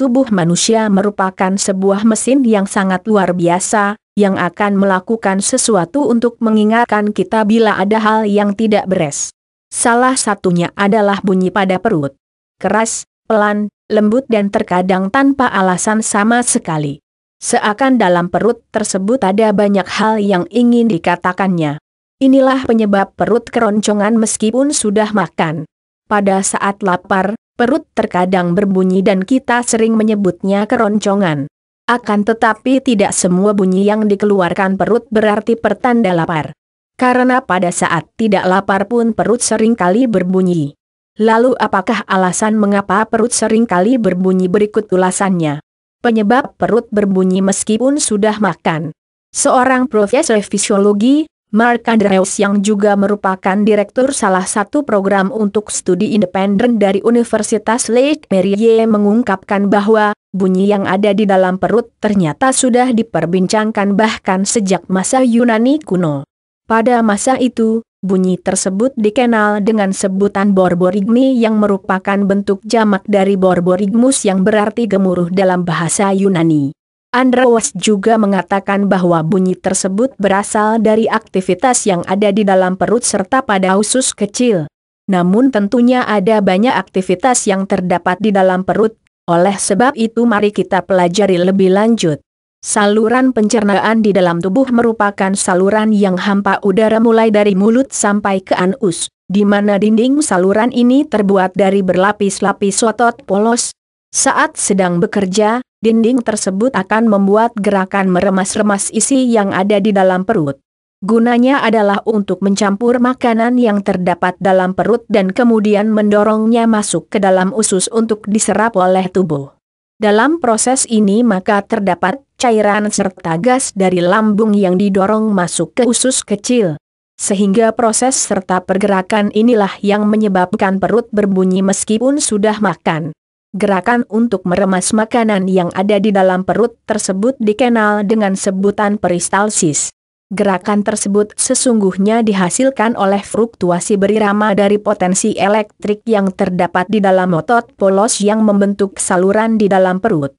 tubuh manusia merupakan sebuah mesin yang sangat luar biasa, yang akan melakukan sesuatu untuk mengingatkan kita bila ada hal yang tidak beres. Salah satunya adalah bunyi pada perut. Keras, pelan, lembut dan terkadang tanpa alasan sama sekali. Seakan dalam perut tersebut ada banyak hal yang ingin dikatakannya. Inilah penyebab perut keroncongan meskipun sudah makan. Pada saat lapar, perut terkadang berbunyi dan kita sering menyebutnya keroncongan. Akan tetapi tidak semua bunyi yang dikeluarkan perut berarti pertanda lapar. Karena pada saat tidak lapar pun perut sering kali berbunyi. Lalu apakah alasan mengapa perut sering kali berbunyi berikut ulasannya? Penyebab perut berbunyi meskipun sudah makan. Seorang profesor fisiologi, Mark Andrews yang juga merupakan direktur salah satu program untuk studi independen dari Universitas Lake Mary mengungkapkan bahwa bunyi yang ada di dalam perut ternyata sudah diperbincangkan bahkan sejak masa Yunani kuno. Pada masa itu, bunyi tersebut dikenal dengan sebutan borborigmi yang merupakan bentuk jamak dari borborigmus yang berarti gemuruh dalam bahasa Yunani. Andrews juga mengatakan bahwa bunyi tersebut berasal dari aktivitas yang ada di dalam perut serta pada usus kecil. Namun tentunya ada banyak aktivitas yang terdapat di dalam perut, oleh sebab itu mari kita pelajari lebih lanjut. Saluran pencernaan di dalam tubuh merupakan saluran yang hampa udara mulai dari mulut sampai ke anus, di mana dinding saluran ini terbuat dari berlapis-lapis otot polos. Saat sedang bekerja, dinding tersebut akan membuat gerakan meremas-remas isi yang ada di dalam perut. Gunanya adalah untuk mencampur makanan yang terdapat dalam perut dan kemudian mendorongnya masuk ke dalam usus untuk diserap oleh tubuh. Dalam proses ini maka terdapat cairan serta gas dari lambung yang didorong masuk ke usus kecil. Sehingga proses serta pergerakan inilah yang menyebabkan perut berbunyi meskipun sudah makan. Gerakan untuk meremas makanan yang ada di dalam perut tersebut dikenal dengan sebutan peristalsis. Gerakan tersebut sesungguhnya dihasilkan oleh fluktuasi berirama dari potensi elektrik yang terdapat di dalam otot polos yang membentuk saluran di dalam perut.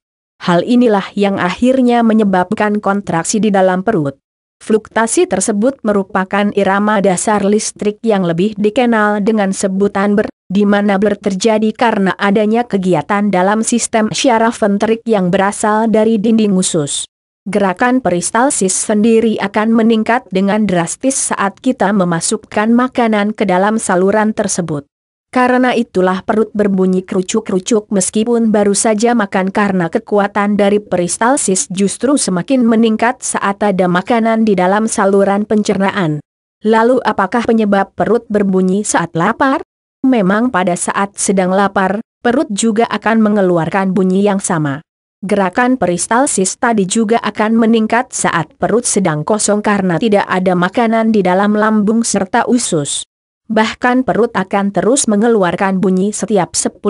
Hal inilah yang akhirnya menyebabkan kontraksi di dalam perut. Fluktuasi tersebut merupakan irama dasar listrik yang lebih dikenal dengan sebutan ber di mana blur terjadi karena adanya kegiatan dalam sistem syaraf ventrik yang berasal dari dinding usus. Gerakan peristalsis sendiri akan meningkat dengan drastis saat kita memasukkan makanan ke dalam saluran tersebut. Karena itulah perut berbunyi kerucuk-kerucuk meskipun baru saja makan karena kekuatan dari peristalsis justru semakin meningkat saat ada makanan di dalam saluran pencernaan. Lalu apakah penyebab perut berbunyi saat lapar? Memang pada saat sedang lapar, perut juga akan mengeluarkan bunyi yang sama. Gerakan peristalsis tadi juga akan meningkat saat perut sedang kosong karena tidak ada makanan di dalam lambung serta usus. Bahkan perut akan terus mengeluarkan bunyi setiap 10-20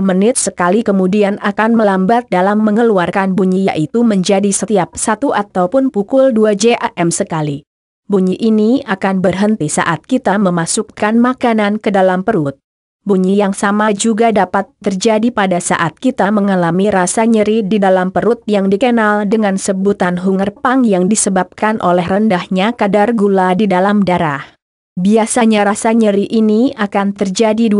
menit sekali kemudian akan melambat dalam mengeluarkan bunyi yaitu menjadi setiap satu ataupun pukul 2 jam sekali. Bunyi ini akan berhenti saat kita memasukkan makanan ke dalam perut. Bunyi yang sama juga dapat terjadi pada saat kita mengalami rasa nyeri di dalam perut yang dikenal dengan sebutan hunger pang yang disebabkan oleh rendahnya kadar gula di dalam darah. Biasanya rasa nyeri ini akan terjadi 12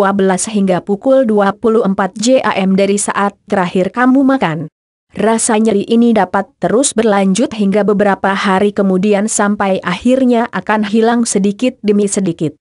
hingga pukul 24 JAM dari saat terakhir kamu makan. Rasa nyeri ini dapat terus berlanjut hingga beberapa hari kemudian sampai akhirnya akan hilang sedikit demi sedikit.